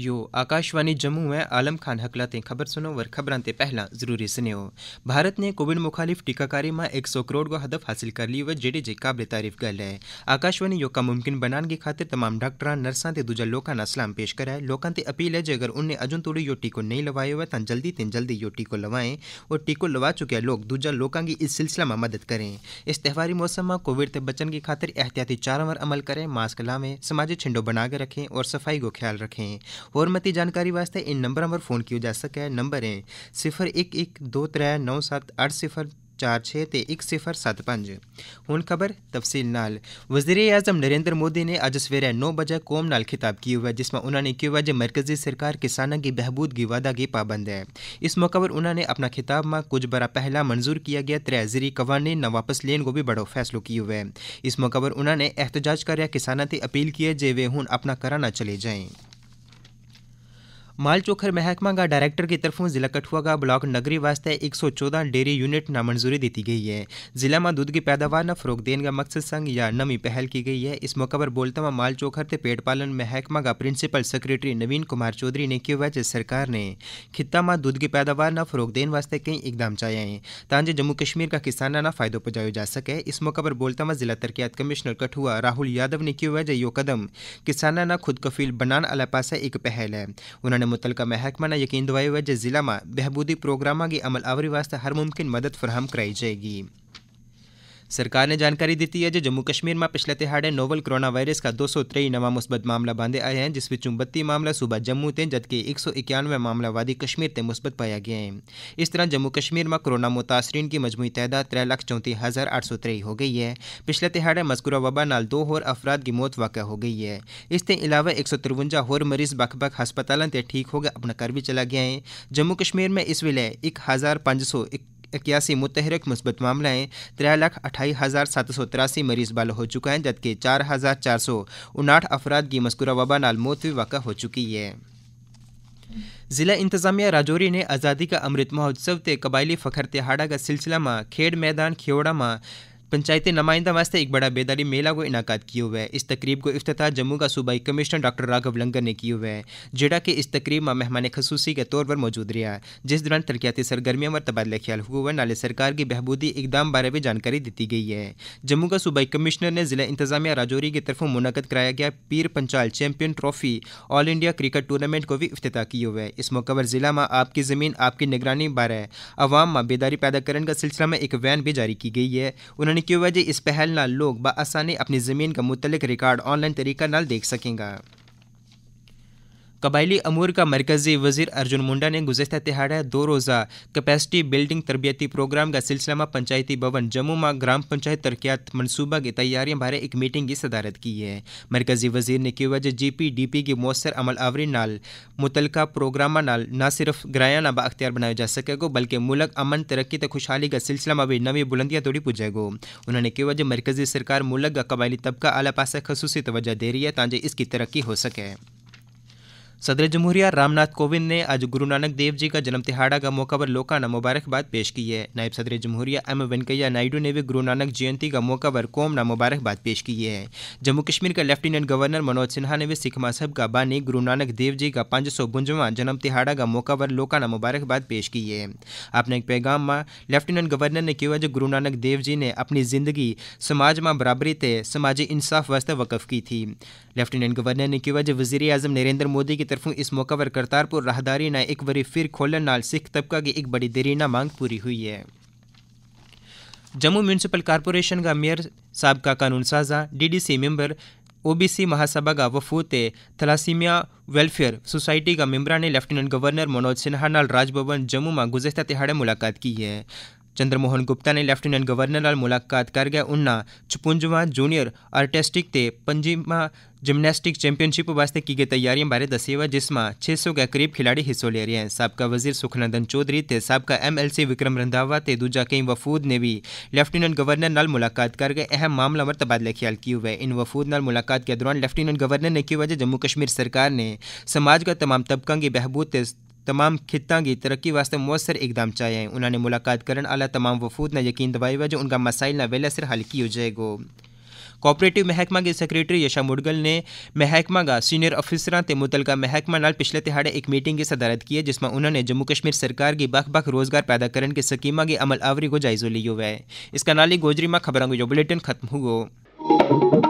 यो आकाशवाणी जम्मू में आलम खान हकला ते खबर सुनो वर खबर ते पहला जरूरी सुनियो भारत ने कोविड मुखालिफ टीकाकारी में एक सौ करोड़ को हदफ हासिल कर ली व जेडी जे काबिल तारीफ गल है आकाशवाणी यो का मुमकिन बनाने की खातिर तमाम डॉक्टर नर्सा ते दूजा लोगों का सलाम पेश करा है लोगों अपील है जे अगर उन्हें अजू तोड़ी यो टीको नहीं लवाए हुए तो जल्दी तीन जल्दी यो टीको लवाएं और टीको लवा चुके लोग दूजा लोगों की इस सिलसिला में मदद करें इस त्यौहारी मौसम में कोविड से बचने की खातिर एहतियाती चारों पर अमल करें मास्क लावें समाजी छिंडो बना के रखें और सफाई को ख्याल रखें और मती जानकारी वास्ते इन नंबर पर फोन किया जा सकता है नंबर है सिफर एक एक दो त्रै नौ सत्त अठ सिफर चार छे ते एक सिफर सत्त पंज हूँ खबर तफसील नाल वजीर अजम नरेंद्र मोदी ने अज सवेरे नौ बजे कौम नाल खिताब की हुआ जिसमें उन्होंने कहा जो मरकजी सरकार किसानों की बहबूद की वादा की पाबंद है इस मौके पर उन्होंने अपना खिताब में कुछ बरा पहला मंजूर किया गया त्रै जरी कवानी न वापस लेने को भी बड़ो फैसलो किया हुआ है इस मौके पर उन्होंने एहतजाज कर किसानों से अपील की है जे वे हूँ अपना कराना चले जाएँ माल चोखर महकमा का डायरेक्टर की तरफों जिला कठुआ का ब्लॉक नगरी वास्ते 114 डेयरी यूनिट नामंजूरी मंजूरी दी गई है जिला में दूध की पैदावार न फरोग देने का मकसद संग या नमी पहल की गई है इस मौके पर बोलते हुए माल चोखर से पेट पालन महकमा का प्रिंसिपल सेक्रेटरी नवीन कुमार चौधरी ने कहा हुआ सरकार ने खिता में दूध की पैदावार न फरोग देने वास्ते कई इकदाम चाहिए हैं ताजे जम्मू कश्मीर का किसाना न फायदों पहुंचाया जा सके इस मौके पर बोलता हुआ जिला तरकियात कमिश्नर कठुआ राहुल यादव ने कहा हुआ जो यो कदम किसाना न खुद कफील बनाने अला पास एक पहल है उन्होंने मुतल महकमा ने यकीन दवायो है जिला में बहबूदी प्रोग्रामा की अमल आवरी वास्ते हर मुमकिन मदद फराहम कराई जाएगी सरकार ने સરકાર ને જાણકારી દીધી છે કે જમ્મુ કશ્મીર માં પિછલે तिहाड़े નોવલ કોરોના વાયરસ કા 223 નવા مثبت મામલા બાંધે આયે बत्ती मामला 32 जम्मू से जबकि एक सौ इक्यानवे मामला वादी कश्मीर से मुस्बत पाया गया है इस तरह जम्मू कश्मीर में कोरोना मुतासरीन की मजमू तैदा त्रै लाख चौंतीस हज़ार आठ सौ तेई हो गई है पिछले तिहाड़े मजकूरा वबा नाल दो होर अफराद की मौत वाक़ हो गई है इसके अलावा एक सौ तिरवंजा होर मरीज बख बख हस्पतालों से ठीक होकर अपना घर भी चला गया है जम्मू कश्मीर में इस वे एक हज़ार पांच सौ इक्यासी मुतहरक मुस्बत मामलाएँ तेरह लाख अठाई हज़ार सात सौ तिरासी मरीज़ बाल हो चुका है जबकि चार हज़ार चार सौ उनाठ अफराद की मस्कुरा वबा नाल मौत भी वाक़ हो चुकी है ज़िला इंतज़ामिया राजौरी ने आज़ादी का अमृत महोत्सव ते कबायली फ़खर तिहाड़ा का सिलसिला में खेड़ मैदान खेवड़ा में पंचायती नुमाइंदा वास्ते एक बड़ा बेदारी मेला को इनका किया हुआ है इस तकरीब को अफ्ताह जम्मू का सूबाई कमिश्नर डॉक्टर राघव लंगर ने किया हुआ है जेडा कि इस तकरीब में मेहमान खसूसी के तौर पर मौजूद रहा जिस दौरान तरक्याती सरगर्मियों पर तबादला ख्याल हुआ नाले सरकार की बहबूदी इकदाम बारे भी जानकारी दी गई है जम्मू का सूबाई कमिश्नर ने जिला इंतजामिया राजौरी की तरफों मुनद कराया गया Pir Panjal champion trophy all India cricket tournament को भी अफ्ताह किया हुआ है इस मौके पर जिला में आपकी ज़मीन आपकी निगरानी बारे अवाम में बेदारी पैदा करने का सिलसिला में एक वैन भी जारी की गई है उन्होंने होने की वजह इस पहल न लोग बसानी अपनी जमीन का मुतलक रिकॉर्ड ऑनलाइन तरीका न देख सकेंगे कबायली अमूर का मरकजी वजीर अर्जुन मुंडा ने गुजशत तिहाड़ा दो रोज़ा कैपेसिटी बिल्डिंग तरबियती प्रोग्राम का सिलसिला पंचायती भवन जम्मू में ग्राम पंचायत तरक्यात मनसूबा की तैयारियों बारे एक मीटिंग की सदारत की है मरकजी वजीर ने कहा जो जी पी डी पी की मौसर अमल आवरी नाल मुतलका प्रोग्राम नाल ना सिर्फ ग्रायाना अख्तियार बनाया जा सकेगा बल्कि मुलक अमन तरक्की खुशहाली का सिलसिला में भी नवी बुलंदियाँ तोड़ी पुजेगो उन्होंने कहा जो मरकजी सरकार मुलक का कबायली तबका आला पास खसूसी तवज्जो दे रही है ताकि इसकी तरक्की हो सके सदर जमहूरिया रामनाथ कोविंद ने आज गुरु नानक देव जी का जन्म तिहाड़ा का मौका पर लोकाना मुबारकबाद पेश की है नायब सदर जमहूरिया एम वेंकैया नायडू ने भी गुरु नानक जयंती का मौका पर कौम ना मुबारकबाद पेश की है जम्मू कश्मीर के लेफ्टिनेंट गवर्नर मनोज सिन्हा ने भी सिख मजहब का बानी गुरु नानक देव जी का पांच सौ जन्म तिहाड़ा का मौका पर लोकाना मुबारकबाद पेश की है अपने एक पैगाम में लेफ्टिनेंट गवर्नर ने कहा जो गुरु नानक देव जी ने अपनी जिंदगी समाज में बराबरी से समाजी इंसाफ वास्ते वकफ की थी लेफ्टिनेंट गवर्नर ने कहा जो वजीर अजम नरेंद्र मोदी की तरफों इस मौके पर करतारपुर राहदारी ने एक बारी फिर खोलन नाल सिख तबका की एक बड़ी देरीना मांग पूरी हुई है जम्मू म्यूनसिपल कारपोरेशन का मेयर सबका कानून साजा डीडीसी मेंबर ओबीसी महासभा का वफूत थलासीमिया वेलफेयर सोसाइटी का मैंबर ने लेफ्टिनेंट गवर्नर मनोज सिन्हा नाल राजभवन जम्मू में गुजशत तिहाड़े मुलाकात की है चंद्रमोहन गुप्ता ने लेफ्टिनेंट गवर्नर मुलाकात कर गया ਕੇ छपुंजवा जूनियर आर्टिस्टिक ते ਤੇ जिमनास्टिक चैंपियनशिप वास्ते की गई तैयारियों बारे दसेवा जिसमें छे सौ के करीब खिलाड़ी हिस्सा ले रहे हैं सबका वजीर सुखनंदन चौधरी ते सबका M L C Vikram Randhawa ते दूजा कई वफूद ने भी लेफ्टिनेंट गवर्नर नाल मुलाकात करके अहम मामला पर तबादले ख्याल की हुए इन वफूद नाल मुलाकात के दौरान लेफ्टिनेंट गवर्नर ने क्यों जम्मू कश्मीर सरकार ने समाज का तमाम तबका की बहबूद तमाम खितों की तरक्की वास्ते मौसर इकदाम चाहिए उन्होंने मुलाकात करने वाला तमाम वफूद ने यकीन दवाई जो उनका मसाइल ना वेला सिर हल किया जाएगा कोऑपरेटिव महकमा के सेक्रेटरी यशा मुडगल ने महकमा का सीनियर अफिसर से मुतलका महकमा नाल पिछले तिहाड़े एक मीटिंग की सदारत की है जिसमें उन्होंने जम्मू कश्मीर सरकार की बख बख रोजगार पैदा करने की स्कीम की अमल आवरी को जायजो लियो है इसका नाली गोजरी में खबरों को जो बुलेटिन खत्म हुआ